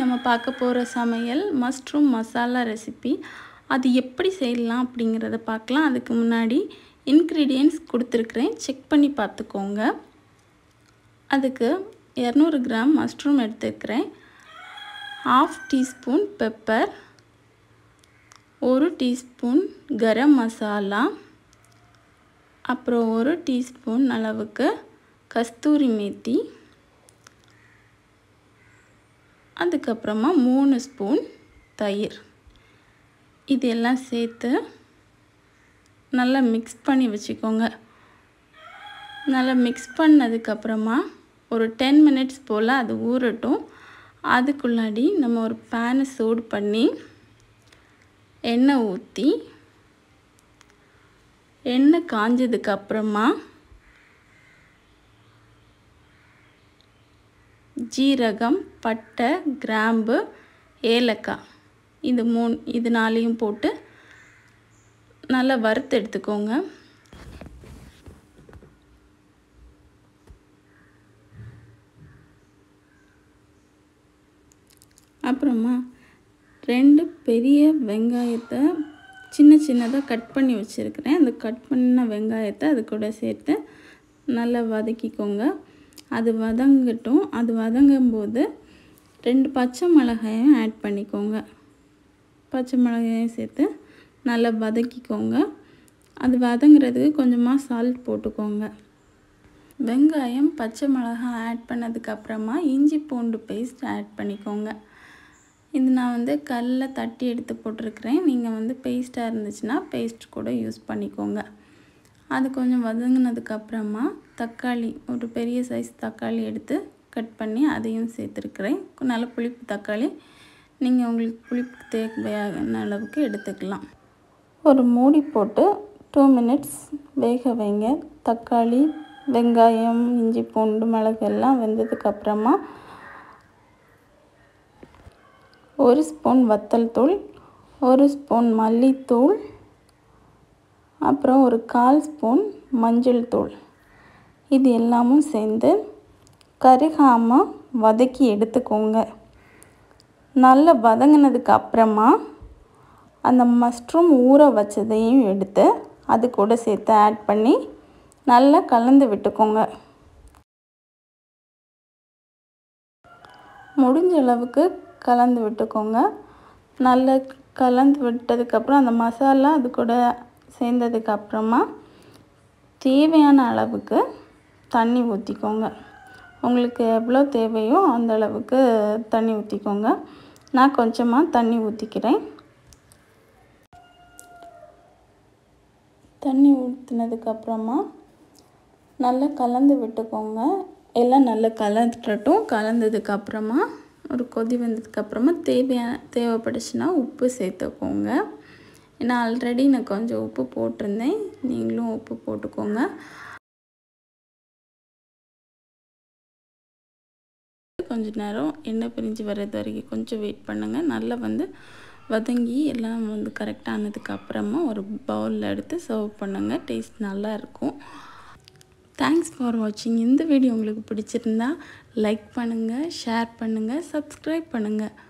நம்ம பார்க்க போகிற சமையல் மஷ்ரூம் மசாலா ரெசிபி அது எப்படி செய்யலாம் அப்படிங்கிறத பார்க்கலாம் அதுக்கு முன்னாடி இன்க்ரீடியன்ஸ் கொடுத்துருக்குறேன் செக் பண்ணி பார்த்துக்கோங்க அதுக்கு இரநூறு கிராம் மஷ்ரூம் எடுத்துக்கிறேன் ஆஃப் டீஸ்பூன் பெப்பர் ஒரு டீஸ்பூன் கரம் மசாலா அப்புறம் ஒரு டீஸ்பூன் அளவுக்கு கஸ்தூரி மேத்தி அதுக்கப்புறமா மூணு ஸ்பூன் தயிர் இதெல்லாம் சேர்த்து நல்லா மிக்ஸ் பண்ணி வச்சுக்கோங்க நல்லா மிக்ஸ் பண்ணதுக்கப்புறமா ஒரு டென் மினிட்ஸ் போல் அது ஊறட்டும் அதுக்குள்ளாடி நம்ம ஒரு பேனை சூடு பண்ணி எண்ணெய் ஊற்றி எண்ணெய் காஞ்சதுக்கப்புறமா ஜீரகம் பட்டை கிராம்பு ஏலக்காய் இது மூணு இது நாளையும் போட்டு நல்லா வறுத்து எடுத்துக்கோங்க அப்புறமா ரெண்டு பெரிய வெங்காயத்தை சின்ன சின்னதாக கட் பண்ணி வச்சுருக்கிறேன் அந்த கட் பண்ண வெங்காயத்தை அது கூட சேர்த்து நல்லா வதக்கிக்கோங்க அது வதங்கட்டும் அது வதங்கும்போது ரெண்டு பச்சை மிளகாயும் ஆட் பண்ணிக்கோங்க பச்சை மிளகாயும் சேர்த்து நல்லா வதக்கிக்கோங்க அது வதங்குறதுக்கு கொஞ்சமாக சால்ட் போட்டுக்கோங்க வெங்காயம் பச்சை மிளகாய் ஆட் பண்ணதுக்கப்புறமா இஞ்சி பூண்டு பேஸ்ட் ஆட் பண்ணிக்கோங்க இது நான் வந்து கல்லில் தட்டி எடுத்து போட்டிருக்கிறேன் நீங்கள் வந்து பேஸ்ட்டாக இருந்துச்சுன்னா பேஸ்ட் கூட யூஸ் பண்ணிக்கோங்க அது கொஞ்சம் வதங்கினதுக்கப்புறமா தக்காளி ஒரு பெரிய சைஸ் தக்காளி எடுத்து கட் பண்ணி அதையும் சேர்த்துருக்குறேன் நல்ல புளிப்பு தக்காளி நீங்கள் உங்களுக்கு புளிப்பு தேவையான அளவுக்கு எடுத்துக்கலாம் ஒரு மூடி போட்டு டூ மினிட்ஸ் வேக வைங்க தக்காளி வெங்காயம் இஞ்சி பூண்டு மிளகு எல்லாம் வெந்ததுக்கப்புறமா ஒரு ஸ்பூன் வத்தல் தூள் ஒரு ஸ்பூன் மல்லித்தூள் அப்புறம் ஒரு கால் ஸ்பூன் மஞ்சள் தூள் இது எல்லாமும் சேர்ந்து கருகாமல் வதக்கி எடுத்துக்கோங்க நல்லா வதங்கினதுக்கு அப்புறமா அந்த மஷ்ரூம் ஊற வச்சதையும் எடுத்து அது கூட சேர்த்து ஆட் பண்ணி நல்லா கலந்து விட்டுக்கோங்க முடிஞ்ச அளவுக்கு கலந்து விட்டுக்கோங்க நல்லா கலந்து விட்டதுக்கப்புறம் அந்த மசாலா அது கூட சேர்ந்ததுக்கப்புறமா தேவையான அளவுக்கு தண்ணி ஊற்றிக்கோங்க உங்களுக்கு எவ்வளோ தேவையோ அந்த அளவுக்கு தண்ணி ஊற்றிக்கோங்க நான் கொஞ்சமாக தண்ணி ஊற்றிக்கிறேன் தண்ணி ஊற்றினதுக்கப்புறமா நல்லா கலந்து விட்டுக்கோங்க எல்லாம் நல்லா கலந்துட்டும் கலந்ததுக்கப்புறமா ஒரு கொதி வந்ததுக்கப்புறமா தேவையான தேவைப்படுச்சுன்னா உப்பு சேர்த்துக்கோங்க ஏன்னா ஆல்ரெடி நான் கொஞ்சம் உப்பு போட்டிருந்தேன் நீங்களும் உப்பு போட்டுக்கோங்க கொஞ்ச நேரம் எண்ணெய் பிரிஞ்சு வர்றது வரைக்கும் கொஞ்சம் வெயிட் பண்ணுங்கள் நல்லா வந்து வதங்கி எல்லாம் வந்து கரெக்டானதுக்கு அப்புறமா ஒரு பவுலில் எடுத்து சர்வ் பண்ணுங்கள் டேஸ்ட் நல்லா இருக்கும் தேங்க்ஸ் ஃபார் வாட்சிங் இந்த வீடியோ உங்களுக்கு பிடிச்சிருந்தா லைக் பண்ணுங்கள் ஷேர் பண்ணுங்கள் சப்ஸ்கிரைப் பண்ணுங்கள்